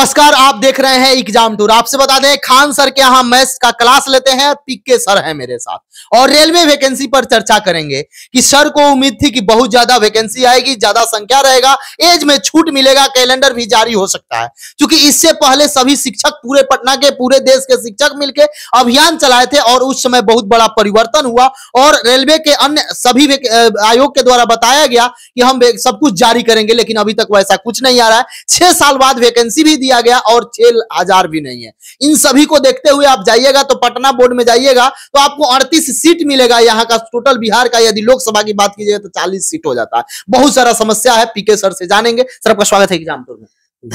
नमस्कार आप देख रहे हैं एग्जाम टूर आपसे बता दें खान सर के यहाँ मैथ्स का क्लास लेते हैं पीके सर है मेरे साथ और रेलवे वैकेंसी पर चर्चा करेंगे कि सर को उम्मीद थी कि बहुत ज्यादा वैकेंसी आएगी ज्यादा संख्या रहेगा एज में छूट मिलेगा कैलेंडर भी जारी हो सकता है क्योंकि इससे पहले सभी शिक्षक पूरे पटना के पूरे देश के शिक्षक मिलकर अभियान चलाए थे और उस समय बहुत बड़ा परिवर्तन हुआ और रेलवे के अन्य सभी आयोग के द्वारा बताया गया कि हम सब कुछ जारी करेंगे लेकिन अभी तक वैसा कुछ नहीं आ रहा है छह साल बाद वैकेंसी भी किया गया और छह हजार भी नहीं है इन सभी को देखते हुए आप जाइएगा तो पटना बोर्ड में जाइएगा तो आपको अड़तीस सीट मिलेगा यहाँ का टोटल बिहार का यदि लोकसभा की बात कीजिएगा तो चालीस सीट हो जाता है बहुत सारा समस्या है पीके सर से जानेंगे सर आपका स्वागत है एग्जामपुर में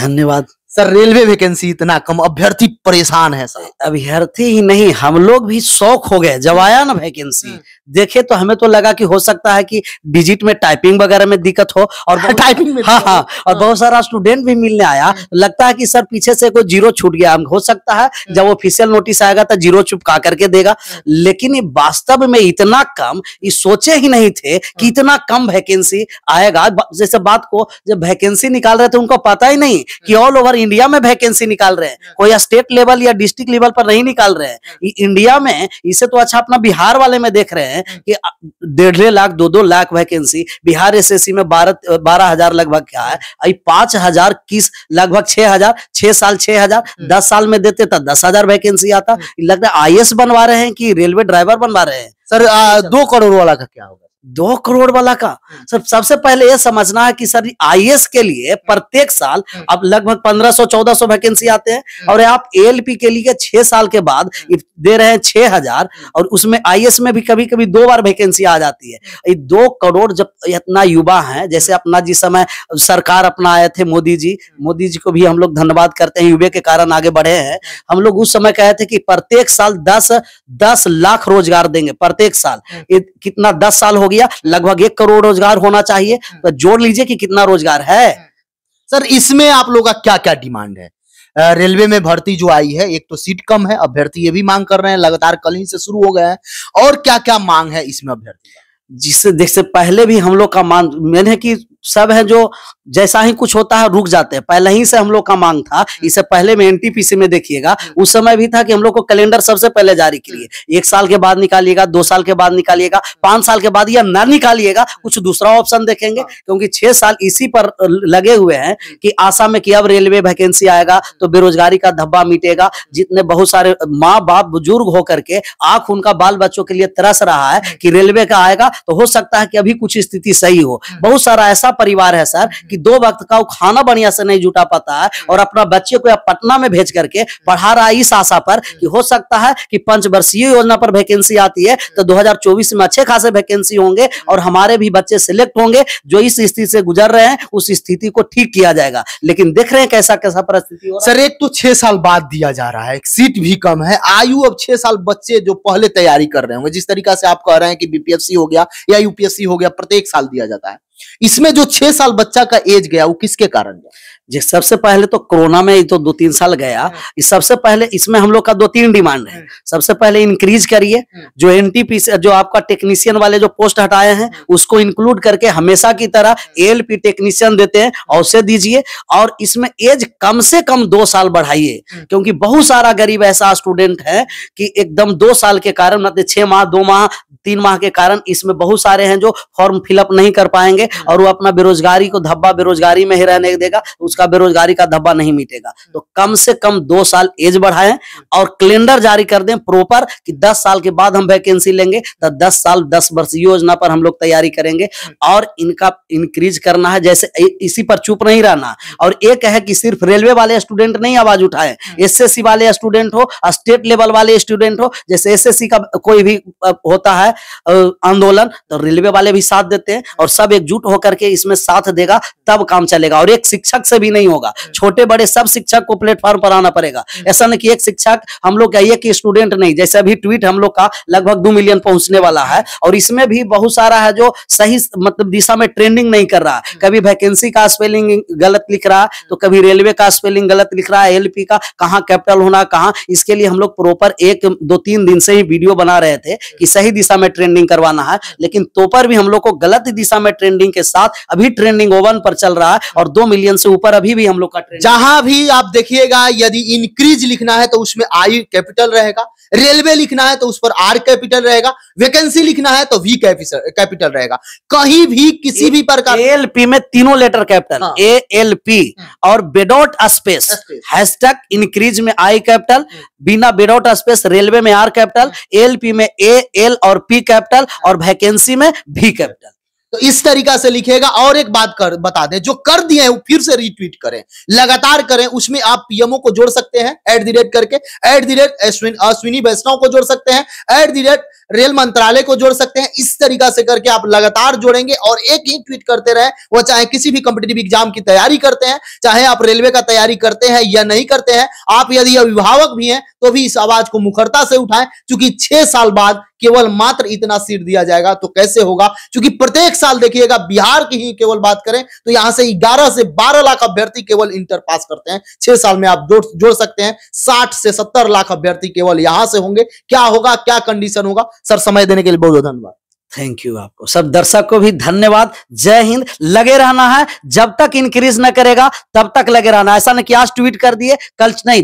धन्यवाद सर रेलवे वैकेंसी इतना कम अभ्यर्थी परेशान है सर अभ्यर्थी ही नहीं हम लोग भी शौक हो गए जब आया ना वैकेंसी हम्म। देखे तो हमें तो लगा कि हो सकता है कि डिजिट में टाइपिंग वगैरह में दिक्कत हो और टाइपिंग में हाँ हाँ और बहुत सारा स्टूडेंट भी मिलने आया हम्म। लगता है कि सर पीछे से कोई जीरो छूट गया हो सकता है हम्म। जब ऑफिशियल नोटिस आएगा तो जीरो चुपका करके देगा लेकिन वास्तव में इतना कम ये सोचे ही नहीं थे कि इतना कम वैकेंसी आएगा जैसे बात को जब वैकेंसी निकाल रहे थे उनको पता ही नहीं कि ऑल ओवर इंडिया में वैकेंसी निकाल रहे हैं कोई स्टेट लेवल या डिस्ट्रिक्ट लेवल पर नहीं निकाल रहे हैं इंडिया में इसे तो अच्छा अपना बिहार वाले में देख रहे हैं hmm. कि डेढ़ लाख दो दो लाख वैकेंसी बिहार एस में बारह बारह हजार लगभग क्या है पांच हजार किस लगभग छह हजार छह साल छह हजार hmm. दस साल में देते तो दस हजार वैकेंसी आता hmm. लगता है आई बनवा रहे हैं कि रेलवे ड्राइवर बनवा रहे हैं सर दो अच्छा। करोड़ वाला का क्या होगा दो करोड़ वाला का हम्म। सर सबसे पहले यह समझना है कि सर आईएएस के लिए प्रत्येक साल अब हम्म। लगभग 1500 सौ वैकेंसी आते हैं हम्म। और आप एएलपी के लिए छह साल के बाद दे रहे हैं छह हजार और उसमें आईएएस में भी कभी कभी दो बार वैकेंसी आ जाती है ये दो करोड़ जब इतना युवा है जैसे अपना जिस समय सरकार अपना आए थे मोदी जी मोदी जी को भी हम लोग धन्यवाद करते हैं युवा के कारण आगे बढ़े हैं हम लोग उस समय कहे थे कि प्रत्येक साल दस दस लाख रोजगार देंगे प्रत्येक साल कितना दस साल हो गया गया लगभग एक करोड़ रोजगार होना चाहिए हम्म। तो जोड़ लीजिए कि कितना रोजगार है हम्म। सर इसमें आप लोगों का क्या क्या डिमांड है रेलवे में भर्ती जो आई है एक तो सीट कम है अभ्यर्थी ये भी मांग कर रहे हैं लगातार कल ही से शुरू हो गए हैं और क्या क्या मांग है इसमें अभ्यर्थी जिससे देख से पहले भी हम लोग का मान मैंने कि सब है जो जैसा ही कुछ होता है रुक जाते हैं पहले ही से हम लोग का मांग था हम्म। इससे पहले में एनटीपीसी में देखिएगा हम्म। उस समय भी था कि हम लोग को कैलेंडर सबसे पहले जारी करिए हम्म। एक साल के बाद निकालिएगा दो साल के बाद निकालिएगा पांच साल के बाद या ना निकालिएगा कुछ दूसरा ऑप्शन देखेंगे हाँ। क्योंकि छह साल इसी पर लगे हुए हैं कि आशा में कि अब रेलवे वैकेंसी आएगा तो बेरोजगारी का धब्बा मिटेगा जितने बहुत सारे माँ बाप बुजुर्ग होकर के आंख उनका बाल बच्चों के लिए तरस रहा है कि रेलवे का आएगा तो हो सकता है कि अभी कुछ स्थिति सही हो बहुत सारा ऐसा ऐसा परिवार है सर कि दो वक्त का वो खाना बढ़िया से नहीं जुटा पाता है और अपना बच्चे को पटना में भेज करके पढ़ा रहा है इस आशा पर कि हो सकता है कि पंचवर्षीय योजना पर वैकेंसी आती है तो 2024 में अच्छे खासे वैकेंसी होंगे और हमारे भी बच्चे सिलेक्ट होंगे जो इस स्थिति से गुजर रहे हैं उस स्थिति को ठीक किया जाएगा लेकिन देख रहे हैं कैसा कैसा परिस्थिति सर एक तो छह साल बाद दिया जा रहा है सीट भी कम है आयु अब छह साल बच्चे जो पहले तैयारी कर रहे होंगे जिस तरीका से आप कह रहे हैं कि बीपीएससी हो गया या यूपीएससी हो गया प्रत्येक साल दिया जाता है इसमें जो छह साल बच्चा का एज गया वो किसके कारण गया जी सबसे पहले तो कोरोना में तो दो तीन साल गया इस हाँ। सबसे पहले इसमें हम लोग का दो तीन डिमांड है हाँ। सबसे पहले इंक्रीज करिए हाँ। जो एनटीपी जो आपका टेक्नीशियन वाले जो पोस्ट हटाए हैं उसको इंक्लूड करके हमेशा की तरह एलपी टेक्नीशियन देते हैं और उसे दीजिए और इसमें एज कम से कम दो साल बढ़ाइए क्योंकि बहुत सारा गरीब ऐसा स्टूडेंट है कि एकदम दो साल के कारण मतलब छह माह दो माह तीन माह के कारण इसमें बहुत सारे हैं जो फॉर्म फिलअप नहीं कर पाएंगे और वो अपना बेरोजगारी को धब्बा बेरोजगारी में ही रहने देगा तो उस उसका बेरोजगारी का धब्बा नहीं मिटेगा तो कम से कम दो साल एज बढ़ाए और कैलेंडर जारी कर दें प्रॉपर कि दस साल के बाद हम वैकेंसी लेंगे तो दस साल दस वर्ष योजना पर हम लोग तैयारी करेंगे और इनका इंक्रीज करना है जैसे इसी पर चुप नहीं रहना और एक है कि सिर्फ रेलवे वाले स्टूडेंट नहीं आवाज उठाए एस वाले स्टूडेंट हो स्टेट लेवल वाले स्टूडेंट हो जैसे एस का कोई भी होता है आंदोलन तो रेलवे वाले भी साथ देते हैं और सब एकजुट होकर के इसमें साथ देगा तब काम चलेगा और एक शिक्षक से कभी नहीं होगा हम्म। छोटे बड़े सब शिक्षक को प्लेटफॉर्म पर आना पड़ेगा हम्म। ऐसा नहीं कि एक शिक्षक हम लोग कहिए कि स्टूडेंट नहीं जैसे अभी ट्वीट हम लोग का लगभग दो मिलियन पहुंचने वाला है हम्म। और इसमें भी बहुत सारा है जो सही मतलब दिशा में ट्रेंडिंग नहीं कर रहा कभी वैकेंसी का स्पेलिंग गलत लिख रहा तो कभी रेलवे का स्पेलिंग गलत लिख रहा है एलपी का कहाँ कैपिटल होना कहाँ इसके लिए हम लोग प्रोपर एक दो तीन दिन से ही वीडियो बना रहे थे कि सही दिशा में ट्रेंडिंग करवाना है लेकिन तो पर भी हम लोग को गलत दिशा में ट्रेंडिंग के साथ अभी ट्रेंडिंग ओवन पर चल रहा है और दो मिलियन से ऊपर अभी भी हम लोग का ट्रेंड जहां भी आप देखिएगा यदि इंक्रीज लिखना है तो उसमें आई कैपिटल रहेगा रेलवे लिखना है तो उस पर आर कैपिटल रहेगा वैकेंसी लिखना है तो वी कैपिटल रहेगा कहीं भी किसी ए, भी प्रकार एल पी में तीनों letter capital A L P और बेडोट स्पेस हैशटैग इंक्रीज में आई कैपिटल बिना बेडोट स्पेस रेलवे में आर कैपिटल एल पी में ए एल और पी कैपिटल और वैकेंसी में वी कैपिटल तो इस तरीका से लिखेगा और एक बात कर बता दें जो कर दिए हैं वो फिर से रीट्वीट करें लगातार करें उसमें आप पीएमओ को जोड़ सकते हैं एट दी रेट करके at the rate Ashwini Vaishnaw को जोड़ सकते हैं एट दी रेट रेल मंत्रालय को जोड़ सकते हैं इस तरीका से करके आप लगातार जोड़ेंगे और एक ही ट्वीट करते रहे वो चाहे किसी भी कॉम्पिटेटिव एग्जाम की तैयारी करते हैं चाहे आप रेलवे का तैयारी करते हैं या नहीं करते हैं आप यदि अभिभावक भी हैं तो भी इस आवाज को मुखरता से उठाएं क्योंकि छह साल बाद केवल मात्र इतना सीट दिया जाएगा तो कैसे होगा क्योंकि प्रत्येक साल देखिएगा बिहार की ही केवल बात करें तो यहां से ग्यारह से बारह लाख अभ्यर्थी केवल इंटर पास करते हैं छह साल में आप जोड़ जोड़ सकते हैं साठ से सत्तर लाख अभ्यर्थी केवल यहां से होंगे क्या होगा क्या कंडीशन होगा सर समय देने के लिए बहुत बहुत धन्यवाद थैंक यू आपको सब दर्शक को भी धन्यवाद जय हिंद लगे रहना है जब तक इंक्रीज न करेगा तब तक लगे रहना ऐसा ना कि आज ट्वीट कर दिए कल नहीं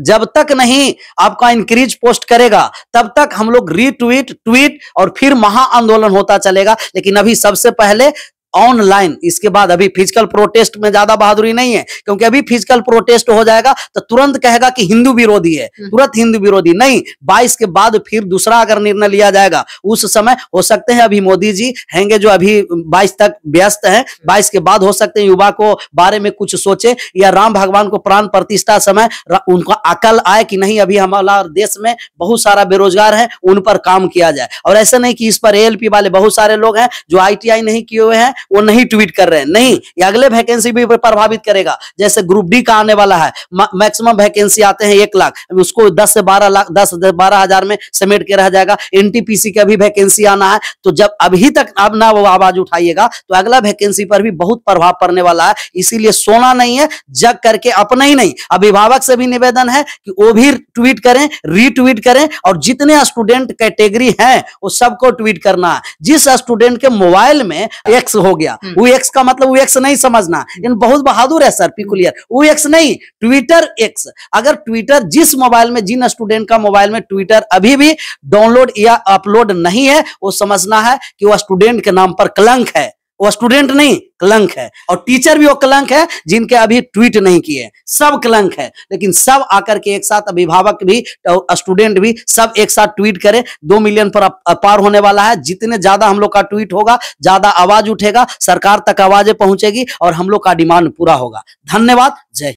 जब तक नहीं आपका इंक्रीज पोस्ट करेगा तब तक हम लोग रीट्वीट ट्वीट और फिर महा आंदोलन होता चलेगा लेकिन अभी सबसे पहले ऑनलाइन इसके बाद अभी फिजिकल प्रोटेस्ट में ज्यादा बहादुरी नहीं है क्योंकि अभी फिजिकल प्रोटेस्ट हो जाएगा तो तुरंत कहेगा कि हिंदू विरोधी है हम्म। तुरंत हिंदू विरोधी नहीं बाईस के बाद फिर दूसरा अगर निर्णय लिया जाएगा उस समय हो सकते हैं अभी मोदी जी हैंगे जो अभी बाईस तक व्यस्त है बाईस के बाद हो सकते हैं युवा को बारे में कुछ सोचे या राम भगवान को प्राण प्रतिष्ठा समय उनका अकल आए कि नहीं अभी हमारा देश में बहुत सारा बेरोजगार है उन पर काम किया जाए और ऐसा नहीं कि इस पर एएलपी वाले बहुत सारे लोग हैं जो आईटीआई नहीं किए हुए हैं वो नहीं ट्वीट कर रहे हैं नहीं ये अगले वैकेंसी भी प्रभावित करेगा जैसे ग्रुप डी का आने वाला है मैक्सिमम वैकेंसी आते हैं एक लाख उसको दस से बारह लाख दस बारह हजार में समेट के रह जाएगा एनटीपीसी का भी वैकेंसी आना है तो जब अभी तक अब ना वो आवाज उठाइएगा तो अगला वैकेंसी पर भी बहुत प्रभाव पड़ने वाला है इसीलिए सोना नहीं है जग करके अपना ही नहीं अभिभावक से भी निवेदन है कि वो भी ट्वीट करें रीट्वीट करें और जितने स्टूडेंट कैटेगरी हैं वो सबको ट्वीट करना है जिस स्टूडेंट के मोबाइल में एक्स हो गया एक्स हम्म। का मतलब वीएक्स नहीं समझना लेकिन हम्म। बहुत बहादुर है सर पिकुलियर एक्स नहीं ट्विटर एक्स अगर ट्विटर जिस मोबाइल में जिन स्टूडेंट का मोबाइल में ट्विटर अभी भी डाउनलोड या अपलोड नहीं है वो समझना है कि वह स्टूडेंट के नाम पर कलंक है वो स्टूडेंट नहीं कलंक है और टीचर भी वो कलंक है जिनके अभी ट्वीट नहीं किए सब कलंक है लेकिन सब आकर के एक साथ अभिभावक भी स्टूडेंट तो भी सब एक साथ ट्वीट करे दो मिलियन पर पार होने वाला है जितने ज्यादा हम लोग का ट्वीट होगा ज्यादा आवाज उठेगा सरकार तक आवाजें पहुंचेगी और हम लोग का डिमांड पूरा होगा धन्यवाद जय